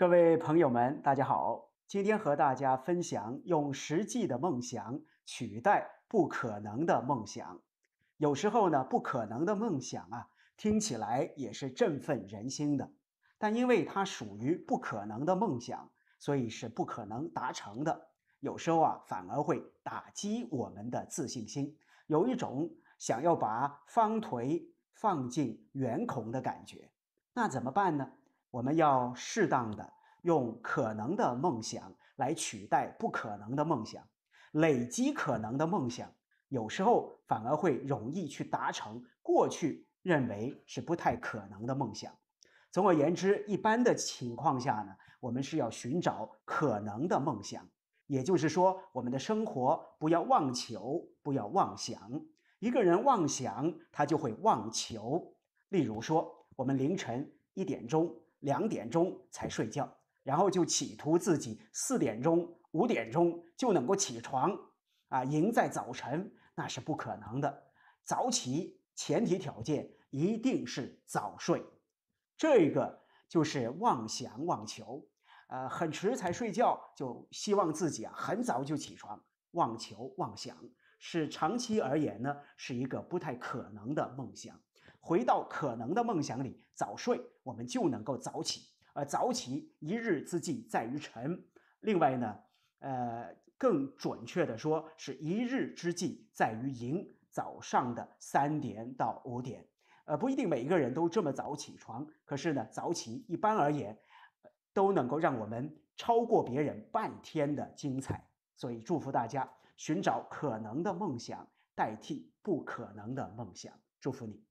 各位朋友们，大家好！今天和大家分享用实际的梦想取代不可能的梦想。有时候呢，不可能的梦想啊，听起来也是振奋人心的，但因为它属于不可能的梦想，所以是不可能达成的。有时候啊，反而会打击我们的自信心，有一种想要把方腿放进圆孔的感觉。那怎么办呢？我们要适当的用可能的梦想来取代不可能的梦想，累积可能的梦想，有时候反而会容易去达成过去认为是不太可能的梦想。总而言之，一般的情况下呢，我们是要寻找可能的梦想，也就是说，我们的生活不要妄求，不要妄想。一个人妄想，他就会妄求。例如说，我们凌晨一点钟。两点钟才睡觉，然后就企图自己四点钟、五点钟就能够起床，啊，赢在早晨那是不可能的。早起前提条件一定是早睡，这个就是妄想妄求。呃，很迟才睡觉，就希望自己啊很早就起床，妄求妄想是长期而言呢是一个不太可能的梦想。回到可能的梦想里，早睡我们就能够早起。呃，早起一日之计在于晨。另外呢，呃，更准确的说是一日之计在于赢，早上的三点到五点，呃，不一定每一个人都这么早起床。可是呢，早起一般而言，都能够让我们超过别人半天的精彩。所以祝福大家寻找可能的梦想，代替不可能的梦想。祝福你。